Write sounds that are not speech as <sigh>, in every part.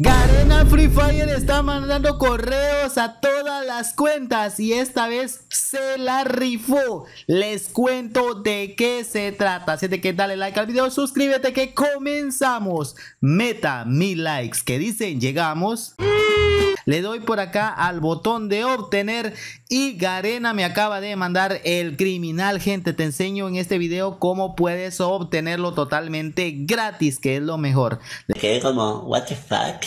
Garena Free Fire está mandando correos a todas las cuentas y esta vez se la rifó. Les cuento de qué se trata. Así que dale like al video, suscríbete que comenzamos. Meta mil likes que dicen llegamos. Le doy por acá al botón de obtener y Garena me acaba de mandar el criminal, gente. Te enseño en este video cómo puedes obtenerlo totalmente gratis, que es lo mejor. Le quedé como, what the fuck?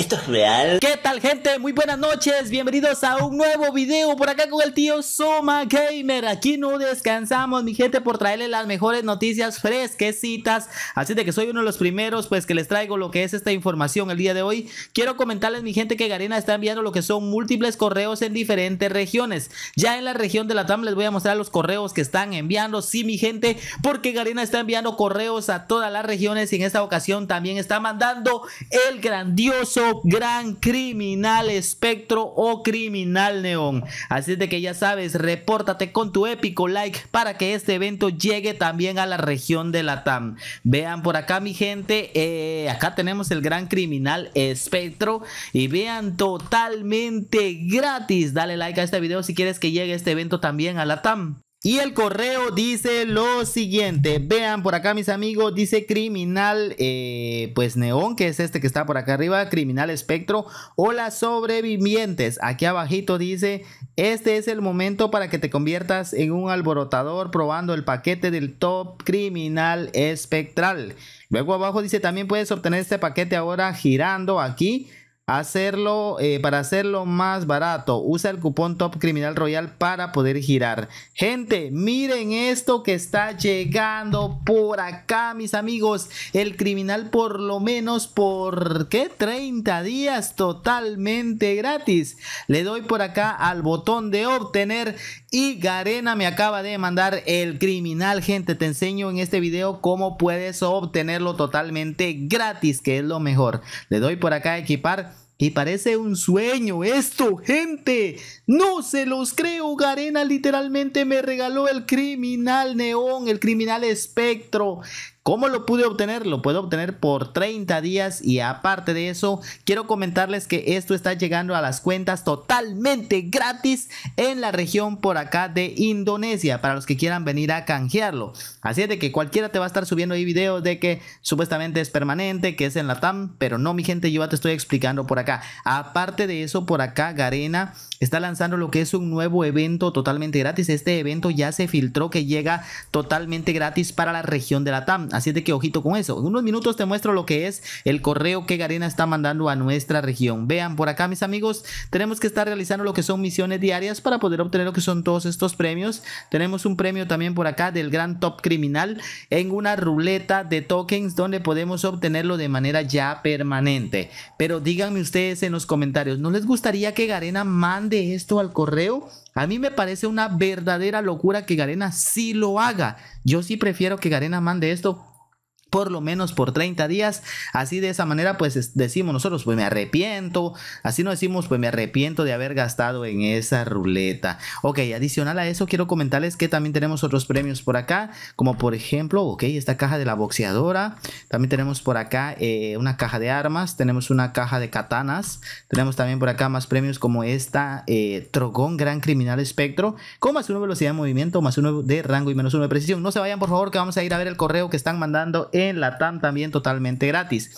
¿Esto es real? ¿Qué tal gente? Muy buenas noches, bienvenidos a un nuevo video por acá con el tío Soma Gamer Aquí no descansamos mi gente por traerles las mejores noticias fresquecitas Así de que soy uno de los primeros pues que les traigo lo que es esta información el día de hoy Quiero comentarles mi gente que Garena está enviando lo que son múltiples correos en diferentes regiones Ya en la región de la TAM les voy a mostrar los correos que están enviando Sí mi gente, porque Garena está enviando correos a todas las regiones Y en esta ocasión también está mandando el grandioso gran criminal espectro o criminal neón. Así es de que ya sabes, repórtate con tu épico like para que este evento llegue también a la región de Latam. Vean por acá mi gente, eh, acá tenemos el gran criminal espectro y vean totalmente gratis. Dale like a este video si quieres que llegue este evento también a Latam. Y el correo dice lo siguiente, vean por acá mis amigos, dice criminal, eh, pues neón, que es este que está por acá arriba, criminal espectro, hola sobrevivientes, aquí abajito dice, este es el momento para que te conviertas en un alborotador probando el paquete del top criminal espectral. Luego abajo dice, también puedes obtener este paquete ahora girando aquí hacerlo eh, para hacerlo más barato. Usa el cupón Top Criminal Royal para poder girar. Gente, miren esto que está llegando por acá, mis amigos. El criminal por lo menos por qué 30 días totalmente gratis. Le doy por acá al botón de obtener y Garena me acaba de mandar el criminal, gente. Te enseño en este video cómo puedes obtenerlo totalmente gratis, que es lo mejor. Le doy por acá equipar y parece un sueño esto, gente. No se los creo. Garena literalmente me regaló el criminal neón, el criminal espectro. ¿Cómo lo pude obtener? Lo puedo obtener por 30 días y aparte de eso, quiero comentarles que esto está llegando a las cuentas totalmente gratis en la región por acá de Indonesia para los que quieran venir a canjearlo. Así es de que cualquiera te va a estar subiendo ahí videos de que supuestamente es permanente, que es en la TAM, pero no mi gente, yo ya te estoy explicando por acá. Aparte de eso, por acá Garena está lanzando lo que es un nuevo evento totalmente gratis. Este evento ya se filtró que llega totalmente gratis para la región de la TAM. Así de que ojito con eso. En unos minutos te muestro lo que es el correo que Garena está mandando a nuestra región. Vean por acá, mis amigos, tenemos que estar realizando lo que son misiones diarias para poder obtener lo que son todos estos premios. Tenemos un premio también por acá del Gran Top Criminal en una ruleta de tokens donde podemos obtenerlo de manera ya permanente. Pero díganme ustedes en los comentarios, ¿no les gustaría que Garena mande esto al correo? A mí me parece una verdadera locura que Garena sí lo haga. Yo sí prefiero que Garena mande esto por lo menos por 30 días. Así de esa manera, pues decimos nosotros, pues me arrepiento. Así nos decimos, pues me arrepiento de haber gastado en esa ruleta. Ok, adicional a eso, quiero comentarles que también tenemos otros premios por acá, como por ejemplo, ok, esta caja de la boxeadora. También tenemos por acá eh, una caja de armas, tenemos una caja de katanas. Tenemos también por acá más premios como esta eh, Trogón Gran Criminal Espectro, con más una velocidad de movimiento, más uno de rango y menos uno de precisión. No se vayan, por favor, que vamos a ir a ver el correo que están mandando en Latam también totalmente gratis.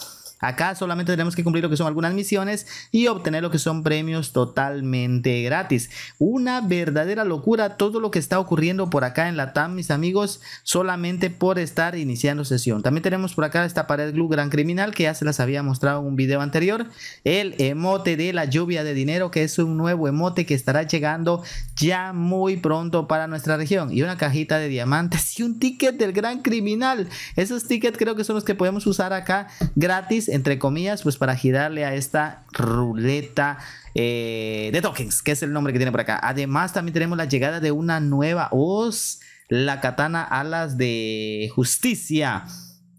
Acá solamente tenemos que cumplir lo que son algunas misiones y obtener lo que son premios totalmente gratis. Una verdadera locura todo lo que está ocurriendo por acá en la TAM, mis amigos, solamente por estar iniciando sesión. También tenemos por acá esta pared glue gran criminal que ya se las había mostrado en un video anterior. El emote de la lluvia de dinero que es un nuevo emote que estará llegando ya muy pronto para nuestra región. Y una cajita de diamantes y un ticket del gran criminal. Esos tickets creo que son los que podemos usar acá gratis entre comillas, pues para girarle a esta ruleta eh, de tokens, que es el nombre que tiene por acá. Además, también tenemos la llegada de una nueva Os la katana Alas de Justicia.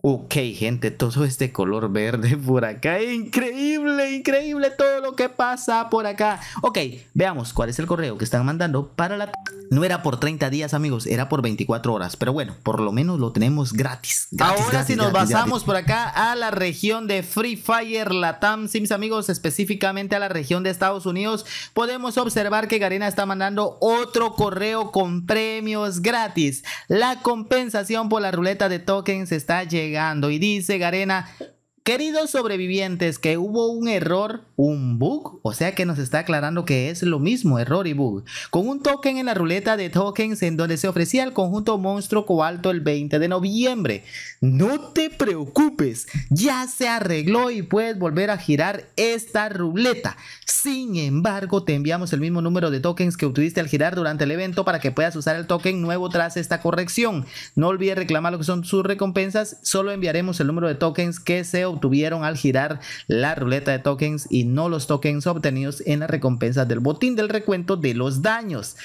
Ok, gente, todo este color verde <laughs> por acá. Increíble, increíble todo lo que pasa por acá. Ok, veamos cuál es el correo que están mandando para la... No era por 30 días, amigos, era por 24 horas. Pero bueno, por lo menos lo tenemos gratis. Ahora si nos basamos por acá a la región de Free Fire Latam, sí, mis amigos, específicamente a la región de Estados Unidos, podemos observar que Garena está mandando otro correo con premios gratis. La compensación por la ruleta de tokens está llegando llegando. Y dice Garena, Queridos sobrevivientes, que hubo un error, un bug, o sea que nos está aclarando que es lo mismo, error y bug, con un token en la ruleta de tokens en donde se ofrecía el conjunto monstruo cobalto el 20 de noviembre. No te preocupes, ya se arregló y puedes volver a girar esta ruleta. Sin embargo, te enviamos el mismo número de tokens que obtuviste al girar durante el evento para que puedas usar el token nuevo tras esta corrección. No olvides reclamar lo que son sus recompensas, solo enviaremos el número de tokens que se obtuvieron al girar la ruleta de tokens y no los tokens obtenidos en la recompensa del botín del recuento de los daños.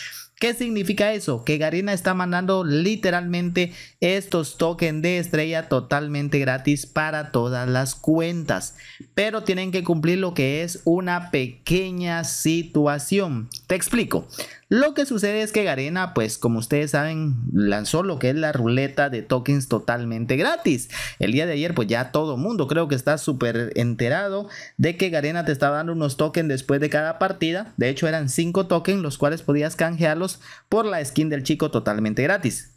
¿Qué significa eso? Que Garena está mandando literalmente estos tokens de estrella totalmente gratis para todas las cuentas. Pero tienen que cumplir lo que es una pequeña situación. Te explico. Lo que sucede es que Garena, pues como ustedes saben, lanzó lo que es la ruleta de tokens totalmente gratis. El día de ayer, pues ya todo mundo creo que está súper enterado de que Garena te estaba dando unos tokens después de cada partida. De hecho, eran 5 tokens los cuales podías canjearlos por la skin del chico totalmente gratis.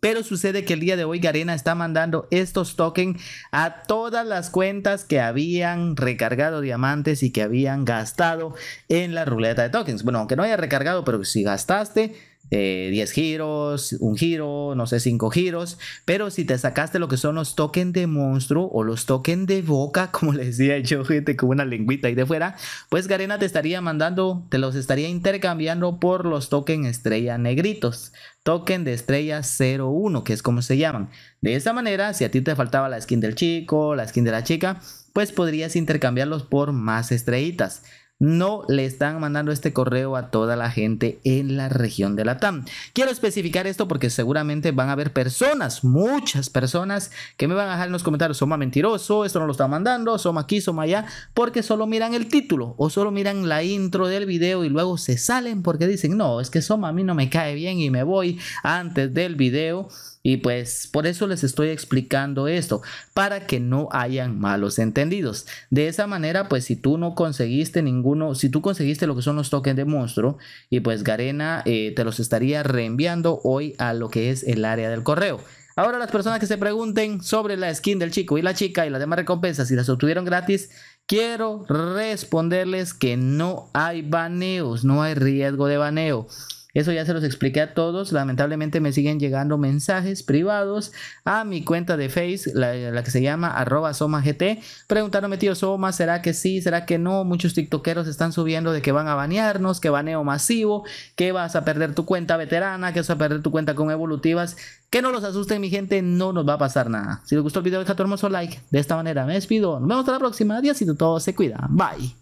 Pero sucede que el día de hoy Garena está mandando estos tokens a todas las cuentas que habían recargado diamantes y que habían gastado en la ruleta de tokens. Bueno, aunque no haya recargado, pero si gastaste, 10 eh, giros, un giro, no sé, 5 giros. Pero si te sacaste lo que son los tokens de monstruo o los tokens de boca, <laughs> como les decía yo, gente, con una lengüita ahí de fuera, pues Garena te estaría mandando, te los estaría intercambiando por los token estrella negritos. Token de estrella 01, que es como se llaman. De esta manera, si a ti te faltaba la skin del chico, la skin de la chica, pues podrías intercambiarlos por más estrellitas no le están mandando este correo a toda la gente en la región de la Tam. Quiero especificar esto porque seguramente van a haber personas, muchas personas, que me van a dejar en los comentarios, Soma mentiroso, esto no lo está mandando, Soma aquí, Soma allá, porque solo miran el título o solo miran la intro del video y luego se salen porque dicen, no, es que Soma a mí no me cae bien y me voy antes del video y pues por eso les estoy explicando esto, para que no hayan malos entendidos. De esa manera, pues si tú no conseguiste ninguno, si tú conseguiste lo que son los tokens de monstruo, y pues Garena eh, te los estaría reenviando hoy a lo que es el área del correo. Ahora las personas que se pregunten sobre la skin del chico y la chica y las demás recompensas, si las obtuvieron gratis, quiero responderles que no hay baneos, no hay riesgo de baneo. Eso ya se los expliqué a todos. Lamentablemente me siguen llegando mensajes privados a mi cuenta de Face, la, que se llama arroba gt preguntándome, tío Soma, ¿será que sí? ¿Será que no? Muchos tiktokeros están subiendo de que van a banearnos, que baneo masivo, que vas a perder tu cuenta veterana, que vas a perder tu cuenta con evolutivas. Que no los asusten, mi gente, no nos va a pasar nada. Si les gustó el video, deja tu hermoso like. De esta manera me despido. Nos vemos hasta la próxima. Adiós y todo se cuida. Bye.